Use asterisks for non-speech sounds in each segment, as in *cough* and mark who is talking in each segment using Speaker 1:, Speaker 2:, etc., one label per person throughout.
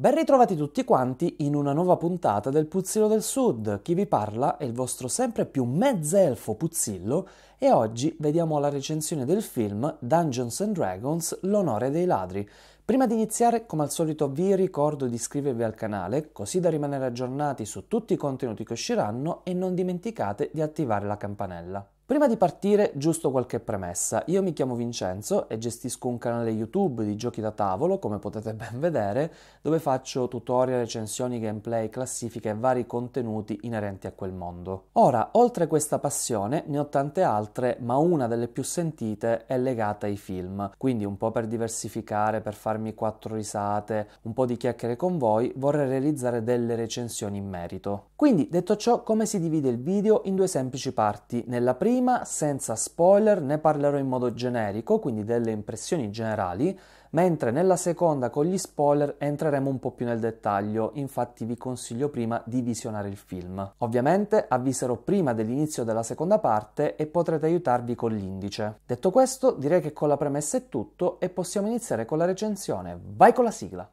Speaker 1: Ben ritrovati tutti quanti in una nuova puntata del Puzzillo del Sud. Chi vi parla è il vostro sempre più mezzelfo Puzzillo e oggi vediamo la recensione del film Dungeons and Dragons L'onore dei ladri. Prima di iniziare, come al solito, vi ricordo di iscrivervi al canale così da rimanere aggiornati su tutti i contenuti che usciranno e non dimenticate di attivare la campanella. Prima di partire, giusto qualche premessa. Io mi chiamo Vincenzo e gestisco un canale YouTube di giochi da tavolo, come potete ben vedere, dove faccio tutorial, recensioni, gameplay, classifiche e vari contenuti inerenti a quel mondo. Ora, oltre questa passione, ne ho tante altre, ma una delle più sentite è legata ai film. Quindi un po' per diversificare, per farmi quattro risate, un po' di chiacchiere con voi, vorrei realizzare delle recensioni in merito. Quindi, detto ciò, come si divide il video in due semplici parti? Nella prima prima, senza spoiler, ne parlerò in modo generico, quindi delle impressioni generali, mentre nella seconda con gli spoiler entreremo un po' più nel dettaglio, infatti vi consiglio prima di visionare il film. Ovviamente avviserò prima dell'inizio della seconda parte e potrete aiutarvi con l'indice. Detto questo, direi che con la premessa è tutto e possiamo iniziare con la recensione. Vai con la sigla!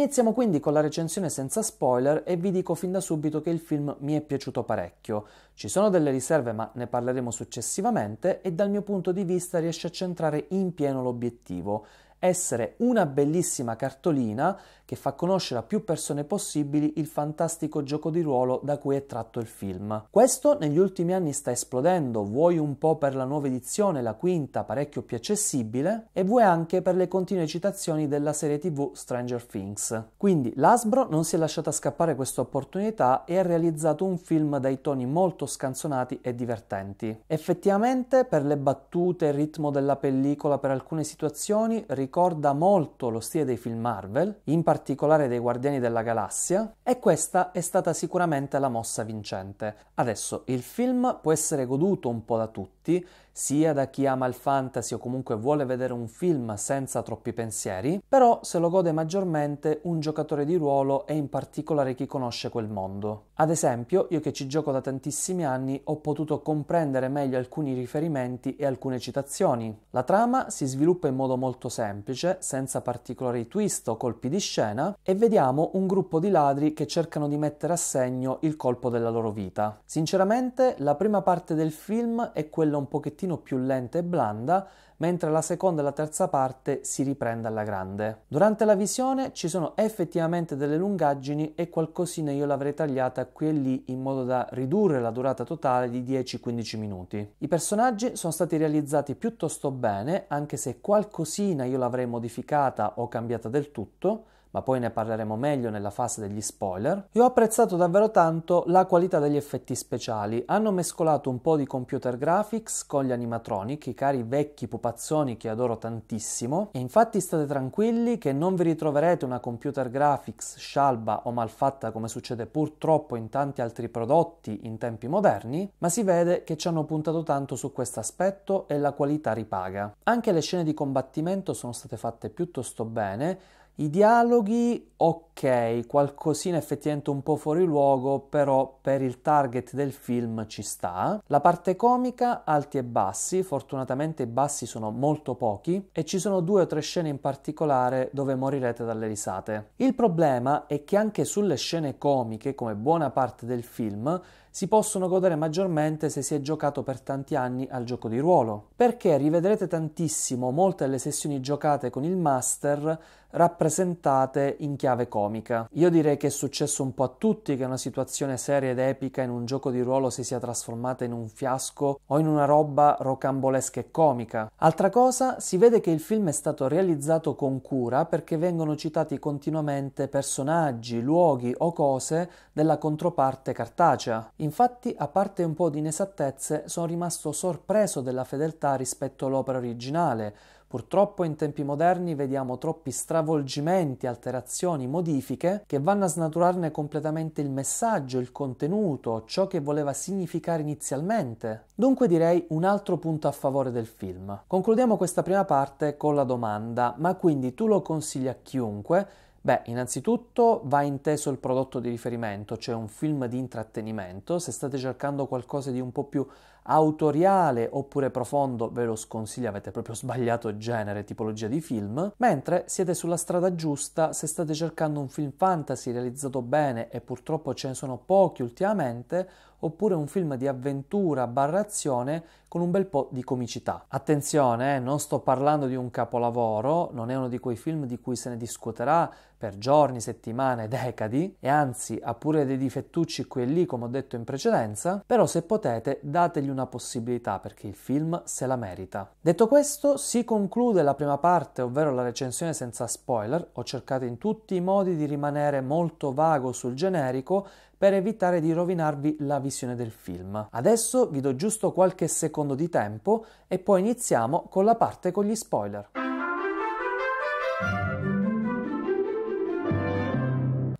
Speaker 1: Iniziamo quindi con la recensione senza spoiler e vi dico fin da subito che il film mi è piaciuto parecchio. Ci sono delle riserve ma ne parleremo successivamente e dal mio punto di vista riesce a centrare in pieno l'obiettivo essere una bellissima cartolina che fa conoscere a più persone possibili il fantastico gioco di ruolo da cui è tratto il film. Questo negli ultimi anni sta esplodendo, vuoi un po' per la nuova edizione, la quinta, parecchio più accessibile, e vuoi anche per le continue citazioni della serie tv Stranger Things. Quindi l'Asbro non si è lasciata scappare questa opportunità e ha realizzato un film dai toni molto scanzonati e divertenti. Effettivamente per le battute e il ritmo della pellicola per alcune situazioni ricorda molto lo stile dei film Marvel, in particolare particolare dei Guardiani della Galassia e questa è stata sicuramente la mossa vincente. Adesso il film può essere goduto un po' da tutti tutti, sia da chi ama il fantasy o comunque vuole vedere un film senza troppi pensieri, però se lo gode maggiormente un giocatore di ruolo e in particolare chi conosce quel mondo. Ad esempio, io che ci gioco da tantissimi anni ho potuto comprendere meglio alcuni riferimenti e alcune citazioni. La trama si sviluppa in modo molto semplice, senza particolari twist o colpi di scena, e vediamo un gruppo di ladri che cercano di mettere a segno il colpo della loro vita. Sinceramente, la prima parte del film è quella un pochettino più lenta e blanda, mentre la seconda e la terza parte si riprende alla grande. Durante la visione ci sono effettivamente delle lungaggini e qualcosina io l'avrei tagliata qui e lì in modo da ridurre la durata totale di 10-15 minuti. I personaggi sono stati realizzati piuttosto bene, anche se qualcosina io l'avrei modificata o cambiata del tutto, ma poi ne parleremo meglio nella fase degli spoiler, e ho apprezzato davvero tanto la qualità degli effetti speciali. Hanno mescolato un po' di computer graphics con gli animatronic, i cari vecchi pupazzoni che adoro tantissimo, e infatti state tranquilli che non vi ritroverete una computer graphics scialba o malfatta come succede purtroppo in tanti altri prodotti in tempi moderni, ma si vede che ci hanno puntato tanto su questo aspetto e la qualità ripaga. Anche le scene di combattimento sono state fatte piuttosto bene, i dialoghi, ok, qualcosina effettivamente un po' fuori luogo, però per il target del film ci sta. La parte comica, alti e bassi, fortunatamente i bassi sono molto pochi e ci sono due o tre scene in particolare dove morirete dalle risate. Il problema è che anche sulle scene comiche, come buona parte del film, si possono godere maggiormente se si è giocato per tanti anni al gioco di ruolo, perché rivedrete tantissimo molte delle sessioni giocate con il master rappresentate in chiave comica. Io direi che è successo un po' a tutti che una situazione seria ed epica in un gioco di ruolo si sia trasformata in un fiasco o in una roba rocambolesca e comica. Altra cosa, si vede che il film è stato realizzato con cura perché vengono citati continuamente personaggi, luoghi o cose della controparte cartacea. Infatti, a parte un po' di inesattezze, sono rimasto sorpreso della fedeltà rispetto all'opera originale Purtroppo in tempi moderni vediamo troppi stravolgimenti, alterazioni, modifiche che vanno a snaturarne completamente il messaggio, il contenuto, ciò che voleva significare inizialmente. Dunque direi un altro punto a favore del film. Concludiamo questa prima parte con la domanda, ma quindi tu lo consigli a chiunque? Beh, innanzitutto va inteso il prodotto di riferimento, cioè un film di intrattenimento. Se state cercando qualcosa di un po' più autoriale oppure profondo, ve lo sconsiglio, avete proprio sbagliato genere, tipologia di film, mentre siete sulla strada giusta se state cercando un film fantasy realizzato bene e purtroppo ce ne sono pochi ultimamente, oppure un film di avventura barra azione con un bel po' di comicità. Attenzione, eh, non sto parlando di un capolavoro, non è uno di quei film di cui se ne discuterà per giorni, settimane, decadi, e anzi ha pure dei difettucci qui e lì, come ho detto in precedenza, però se potete dategli un una possibilità perché il film se la merita. Detto questo, si conclude la prima parte, ovvero la recensione senza spoiler. Ho cercato in tutti i modi di rimanere molto vago sul generico per evitare di rovinarvi la visione del film. Adesso vi do giusto qualche secondo di tempo e poi iniziamo con la parte con gli spoiler.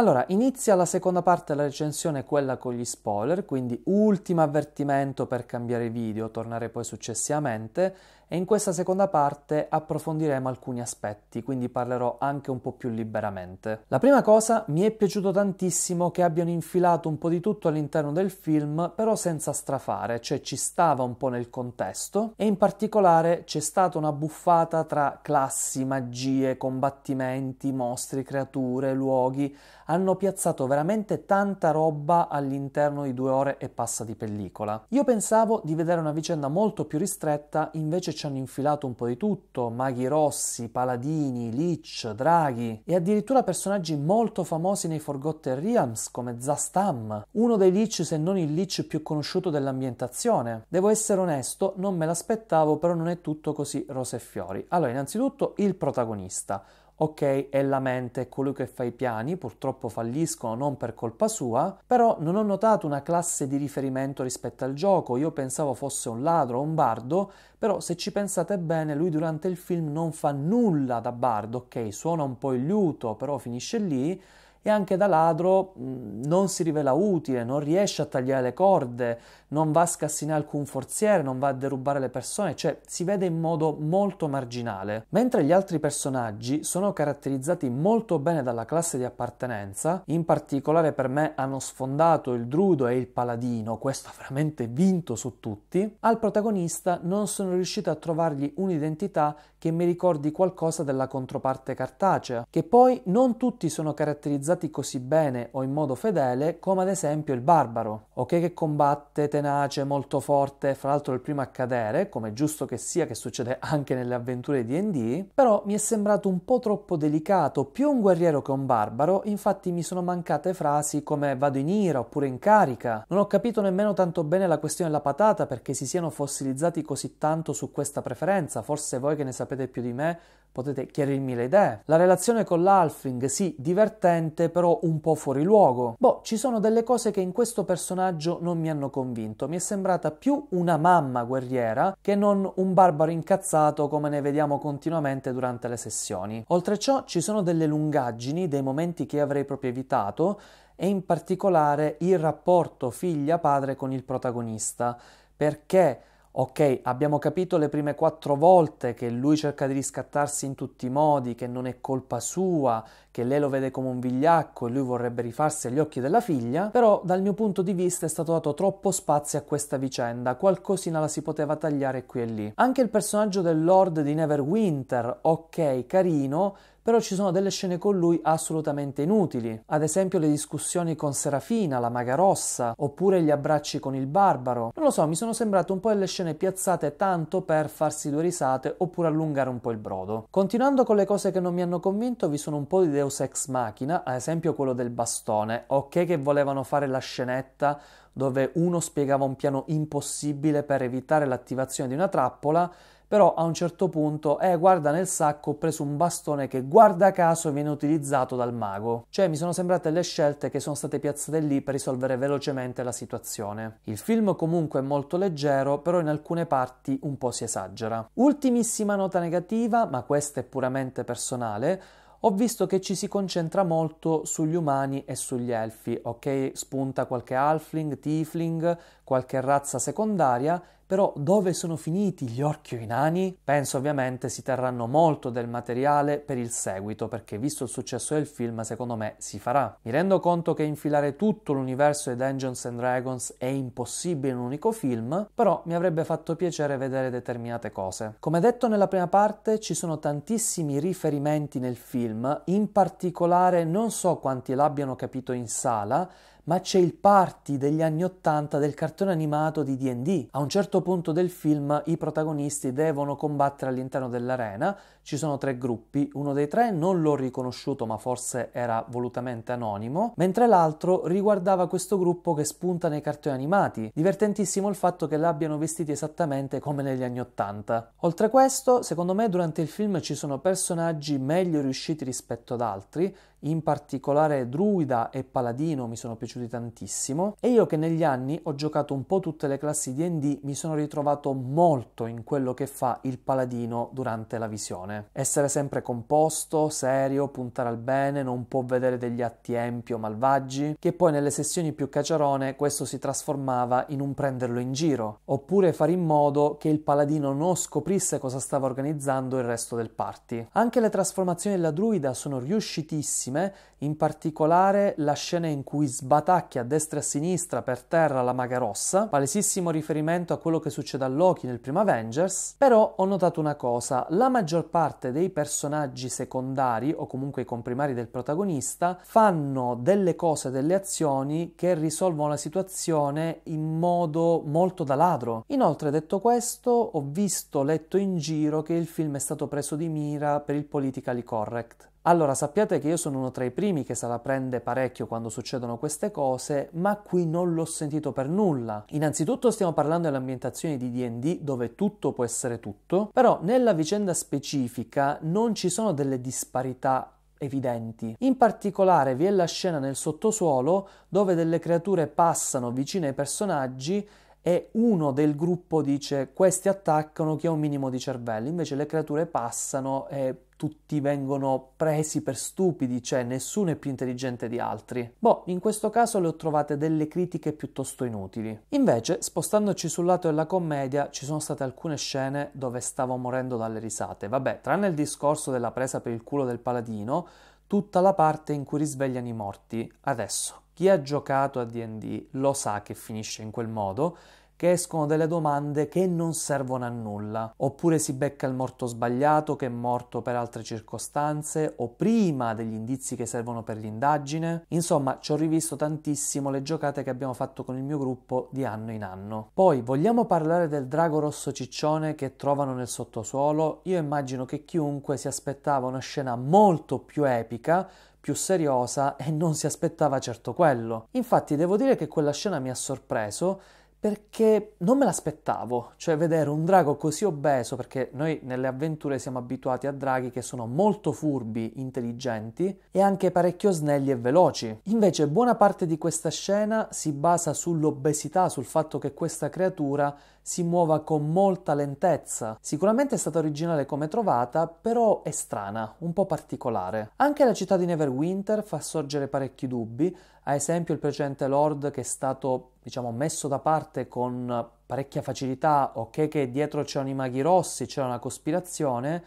Speaker 1: Allora, inizia la seconda parte della recensione, quella con gli spoiler, quindi ultimo avvertimento per cambiare video, tornare poi successivamente e in questa seconda parte approfondiremo alcuni aspetti, quindi parlerò anche un po' più liberamente. La prima cosa, mi è piaciuto tantissimo che abbiano infilato un po' di tutto all'interno del film, però senza strafare, cioè ci stava un po' nel contesto e in particolare c'è stata una buffata tra classi, magie, combattimenti, mostri, creature, luoghi, hanno piazzato veramente tanta roba all'interno di due ore e passa di pellicola. Io pensavo di vedere una vicenda molto più ristretta, invece ci hanno infilato un po' di tutto, maghi rossi, paladini, Lich, draghi e addirittura personaggi molto famosi nei Forgotten Realms come Zastam, uno dei Lich se non il Lich più conosciuto dell'ambientazione. Devo essere onesto, non me l'aspettavo, però non è tutto così rose e fiori. Allora, innanzitutto il protagonista Ok, è la mente, è colui che fa i piani, purtroppo falliscono non per colpa sua, però non ho notato una classe di riferimento rispetto al gioco, io pensavo fosse un ladro o un bardo, però se ci pensate bene lui durante il film non fa nulla da bardo, ok, suona un po' il liuto, però finisce lì, e anche da ladro mm, non si rivela utile, non riesce a tagliare le corde, non va a scassinare alcun forziere, non va a derubare le persone, cioè si vede in modo molto marginale. Mentre gli altri personaggi sono caratterizzati molto bene dalla classe di appartenenza, in particolare per me hanno sfondato il Drudo e il paladino, questo ha veramente vinto su tutti, al protagonista non sono riuscito a trovargli un'identità che mi ricordi qualcosa della controparte cartacea, che poi non tutti sono caratterizzati così bene o in modo fedele come ad esempio il barbaro, ok che combatte tenace, molto forte, fra l'altro il primo a cadere, come è giusto che sia che succede *laughs* anche nelle avventure di D&D, però mi è sembrato un po' troppo delicato, più un guerriero che un barbaro, infatti mi sono mancate frasi come vado in ira oppure in carica. Non ho capito nemmeno tanto bene la questione della patata perché si siano fossilizzati così tanto su questa preferenza, forse voi che ne sapete più di me potete chiarirmi le idee. La relazione con l'Alfring, sì, divertente, però un po' fuori luogo. Boh, ci sono delle cose che in questo personaggio non mi hanno convinto momento mi è sembrata più una mamma guerriera che non un barbaro incazzato come ne vediamo continuamente durante le sessioni. Oltre ciò ci sono delle lungaggini, dei momenti che avrei proprio evitato e in particolare il rapporto figlia-padre con il protagonista, perché Ok, abbiamo capito le prime quattro volte che lui cerca di riscattarsi in tutti i modi, che non è colpa sua, che lei lo vede come un vigliacco e lui vorrebbe rifarsi agli occhi della figlia, però dal mio punto di vista è stato dato troppo spazio a questa vicenda, qualcosina la si poteva tagliare qui e lì. Anche il personaggio del Lord di Neverwinter, ok, carino, però ci sono delle scene con lui assolutamente inutili, ad esempio le discussioni con Serafina, la maga rossa, oppure gli abbracci con il barbaro. Non lo so, mi sono sembrate un po' delle scene piazzate tanto per farsi due risate oppure allungare un po' il brodo. Continuando con le cose che non mi hanno convinto, vi sono un po' di Deus Ex Machina, ad esempio quello del bastone. Ok che volevano fare la scenetta dove uno spiegava un piano impossibile per evitare l'attivazione di una trappola però a un certo punto, eh guarda nel sacco ho preso un bastone che guarda caso viene utilizzato dal mago. Cioè mi sono sembrate le scelte che sono state piazzate lì per risolvere velocemente la situazione. Il film comunque è molto leggero, però in alcune parti un po' si esagera. Ultimissima nota negativa, ma questa è puramente personale, ho visto che ci si concentra molto sugli umani e sugli elfi, ok? Spunta qualche halfling, tiefling, qualche razza secondaria però dove sono finiti gli orchi inani? Penso ovviamente si terranno molto del materiale per il seguito, perché visto il successo del film, secondo me si farà. Mi rendo conto che infilare tutto l'universo di Dungeons and Dragons è impossibile in un unico film, però mi avrebbe fatto piacere vedere determinate cose. Come detto nella prima parte, ci sono tantissimi riferimenti nel film, in particolare non so quanti l'abbiano capito in sala, ma c'è il party degli anni 80 del cartone animato di DD. A un certo punto del film i protagonisti devono combattere all'interno dell'arena, ci sono tre gruppi, uno dei tre non l'ho riconosciuto ma forse era volutamente anonimo, mentre l'altro riguardava questo gruppo che spunta nei cartoni animati, divertentissimo il fatto che l'abbiano vestiti esattamente come negli anni 80. Oltre questo, secondo me durante il film ci sono personaggi meglio riusciti rispetto ad altri, in particolare Druida e Paladino mi sono piaciuti tantissimo e io che negli anni ho giocato un po' tutte le classi D&D mi sono ritrovato molto in quello che fa il Paladino durante la visione. Essere sempre composto, serio, puntare al bene, non può vedere degli atti empi o malvagi, che poi nelle sessioni più cacciarone questo si trasformava in un prenderlo in giro, oppure fare in modo che il Paladino non scoprisse cosa stava organizzando il resto del party. Anche le trasformazioni della Druida sono riuscitissime bellissime, in particolare la scena in cui sbatacchia a destra e a sinistra per terra la maga rossa, palesissimo riferimento a quello che succede a Loki nel primo Avengers, però ho notato una cosa, la maggior parte dei personaggi secondari o comunque i comprimari del protagonista fanno delle cose, delle azioni che risolvono la situazione in modo molto da ladro. Inoltre detto questo, ho visto, letto in giro che il film è stato preso di mira per il politically correct. Allora sappiate che io sono uno tra i primi che se la prende parecchio quando succedono queste cose, ma qui non l'ho sentito per nulla. Innanzitutto stiamo parlando dell'ambientazione di DD dove tutto può essere tutto, però nella vicenda specifica non ci sono delle disparità evidenti. In particolare vi è la scena nel sottosuolo dove delle creature passano vicino ai personaggi e uno del gruppo dice questi attaccano chi ha un minimo di cervello, invece le creature passano e tutti vengono presi per stupidi, cioè nessuno è più intelligente di altri. Boh, in questo caso le ho trovate delle critiche piuttosto inutili. Invece, spostandoci sul lato della commedia, ci sono state alcune scene dove stavo morendo dalle risate. Vabbè, tranne il discorso della presa per il culo del paladino, tutta la parte in cui risvegliano i morti. Adesso. Chi ha giocato a DD lo sa che finisce in quel modo, che escono delle domande che non servono a nulla, oppure si becca il morto sbagliato che è morto per altre circostanze o prima degli indizi che servono per l'indagine. Insomma, ci ho rivisto tantissimo le giocate che abbiamo fatto con il mio gruppo di anno in anno. Poi, vogliamo parlare del drago rosso ciccione che trovano nel sottosuolo? Io immagino che chiunque si aspettava una scena molto più epica più seriosa e non si aspettava certo quello. Infatti devo dire che quella scena mi ha sorpreso perché non me l'aspettavo, cioè vedere un drago così obeso, perché noi nelle avventure siamo abituati a draghi che sono molto furbi, intelligenti e anche parecchio snelli e veloci. Invece buona parte di questa scena si basa sull'obesità, sul fatto che questa creatura si muova con molta lentezza. Sicuramente è stata originale come trovata, però è strana, un po' particolare. Anche la città di Neverwinter fa sorgere parecchi dubbi, ad esempio il precedente Lord che è stato diciamo, messo da parte con parecchia facilità, ok che dietro c'erano i maghi rossi, c'era una cospirazione,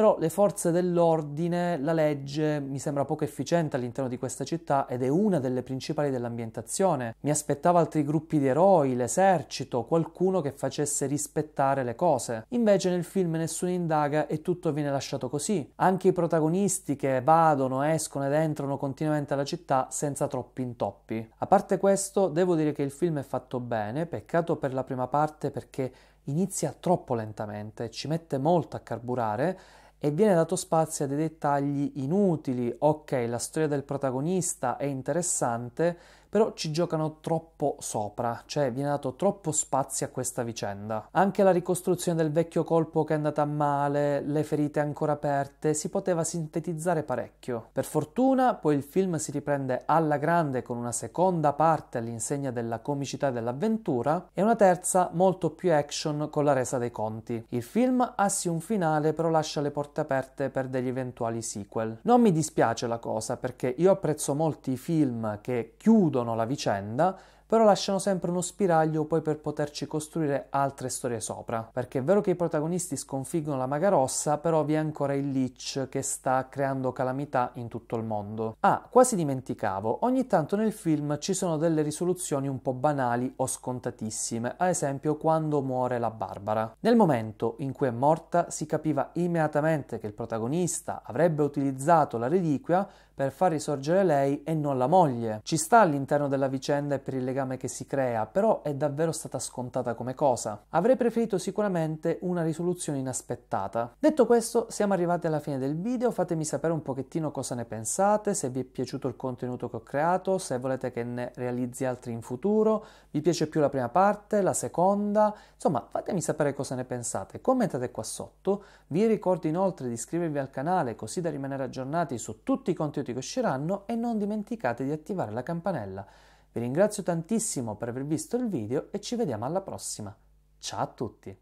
Speaker 1: però le forze dell'ordine, la legge mi sembra poco efficiente all'interno di questa città ed è una delle principali dell'ambientazione. Mi aspettavo altri gruppi di eroi, l'esercito, qualcuno che facesse rispettare le cose. Invece nel film nessuno indaga e tutto viene lasciato così. Anche i protagonisti che vadono, escono ed entrano continuamente alla città senza troppi intoppi. A parte questo, devo dire che il film è fatto bene, peccato per la prima parte perché inizia troppo lentamente, ci mette molto a carburare e viene dato spazio a dei dettagli inutili. Ok, la storia del protagonista è interessante, però ci giocano troppo sopra, cioè viene dato troppo spazio a questa vicenda. Anche la ricostruzione del vecchio colpo che è andata male, le ferite ancora aperte, si poteva sintetizzare parecchio. Per fortuna poi il film si riprende alla grande con una seconda parte all'insegna della comicità dell'avventura e una terza molto più action con la resa dei conti. Il film ha sì un finale però lascia le porte aperte per degli eventuali sequel. Non mi dispiace la cosa perché io apprezzo molti film che chiudono chiudono la vicenda però lasciano sempre uno spiraglio poi per poterci costruire altre storie sopra. Perché è vero che i protagonisti sconfiggono la maga rossa, però vi è ancora il Lich che sta creando calamità in tutto il mondo. Ah, quasi dimenticavo, ogni tanto nel film ci sono delle risoluzioni un po' banali o scontatissime, ad esempio quando muore la Barbara. Nel momento in cui è morta si capiva immediatamente che il protagonista avrebbe utilizzato la reliquia per far risorgere lei e non la moglie. Ci sta all'interno della vicenda e per il legame legame che si crea, però è davvero stata scontata come cosa. Avrei preferito sicuramente una risoluzione inaspettata. Detto questo, siamo arrivati alla fine del video, fatemi sapere un pochettino cosa ne pensate, se vi è piaciuto il contenuto che ho creato, se volete che ne realizzi altri in futuro, vi piace più la prima parte, la seconda, insomma fatemi sapere cosa ne pensate, commentate qua sotto, vi ricordo inoltre di iscrivervi al canale così da rimanere aggiornati su tutti i contenuti che usciranno e non dimenticate di attivare la campanella. Vi ringrazio tantissimo per aver visto il video e ci vediamo alla prossima. Ciao a tutti!